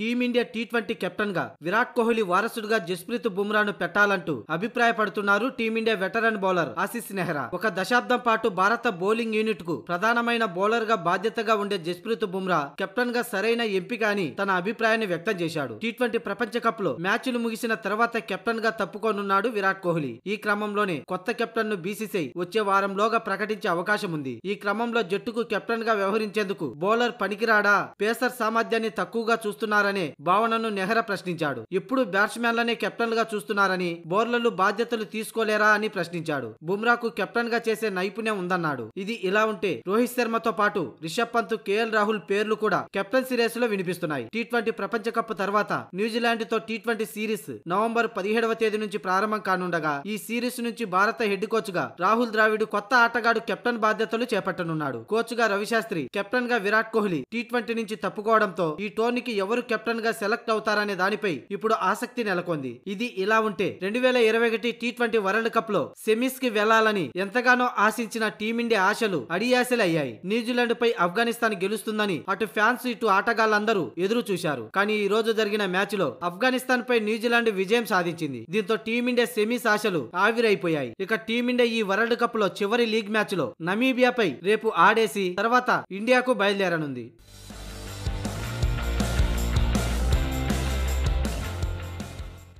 team India T twenty captain గా విరాట్ కోహ్లీ వారసుడుగా జస్ప్రీత్ బుమ్రాను పెట్టాలంటూ అభిప్రాయపడుతున్నారు team India veteran bowler Ashish Nehra ఒక దశాబ్దం పాటు భారత బౌలింగ్ యూనిట్ కు ప్రధానమైన బౌలర్ గా బాధ్యతగా ఉండే జస్ప్రీత్ బుమ్రా కెప్టెన్ గా సరైన ఎంపిక అని తన అభిప్రాయాన్ని వ్యక్తం చేశాడు టీ ట్వంటీ ప్రపంచ కప్ లో మ్యాచ్లు ముగిసిన తర్వాత కెప్టెన్ గా తప్పుకోనున్నాడు విరాట్ కోహ్లీ ఈ క్రమంలోనే కొత్త కెప్టెన్ ను బీసీసీఐ వచ్చే వారంలోగా ప్రకటించే అవకాశం ఉంది ఈ క్రమంలో జట్టుకు కెప్టెన్ గా వ్యవహరించేందుకు బౌలర్ పనికిరాడా పేసర్ సామర్థ్యాన్ని తక్కువగా చూస్తున్నారు చేస్తున్నారనే భావనను నెహ్రా ప్రశ్నించాడు ఇప్పుడు బ్యాట్స్మెన్లనే కెప్టెన్ గా చూస్తున్నారని బౌలర్లు బాధ్యతలు తీసుకోలేరా అని ప్రశ్నించాడు బుమ్రాకు కెప్టెన్ గా చేసే నైపుణ్యం ఉందన్నాడు ఇది ఇలా ఉంటే రోహిత్ శర్మతో పాటు రిషబ్ పంత్ కేఎల్ రాహుల్ పేర్లు కూడా కెప్టెన్సీ లో వినిపిస్తున్నాయి టీ ట్వంటీ ప్రపంచ కప్ తర్వాత న్యూజిలాండ్ తో టీ ట్వంటీ సిరీస్ నవంబర్ పదిహేడవ తేదీ నుంచి ప్రారంభం కానుండగా ఈ సిరీస్ నుంచి భారత హెడ్ కోచ్ గా రాహుల్ ద్రావిడ్ కొత్త ఆటగాడు కెప్టెన్ బాధ్యతలు చేపట్టనున్నాడు కోచ్ గా రవిశాస్త్రి కెప్టెన్ గా విరాట్ కోహ్లీ టీ ట్వంటీ నుంచి తప్పుకోవడంతో ఈ టోర్నీకి ఎవరు కెప్టెన్ గా సెలెక్ట్ అవుతారనే దానిపై ఇప్పుడు ఆసక్తి నెలకొంది ఇది ఇలా ఉంటే రెండు వేల ఇరవై ఒకటి టీ ట్వంటీ వరల్డ్ కప్ లో సెమీస్ కి వెళ్లాలని ఎంతగానో ఆశించిన టీమిండియా ఆశలు అడియాశలయ్యాయి న్యూజిలాండ్ పై ఆఫ్ఘనిస్తాన్ గెలుస్తుందని అటు ఫ్యాన్స్ ఇటు ఆటగాళ్లందరూ ఎదురు చూశారు కానీ ఈ రోజు జరిగిన మ్యాచ్ లో ఆఫ్ఘనిస్తాన్ పై న్యూజిలాండ్ విజయం సాధించింది దీంతో టీమిండియా సెమీస్ ఆశలు ఆవిరైపోయాయి ఇక టీమిండియా ఈ వరల్డ్ కప్ లో చివరి లీగ్ మ్యాచ్ లో నమీబియాపై రేపు ఆడేసి తర్వాత ఇండియాకు బయలుదేరనుంది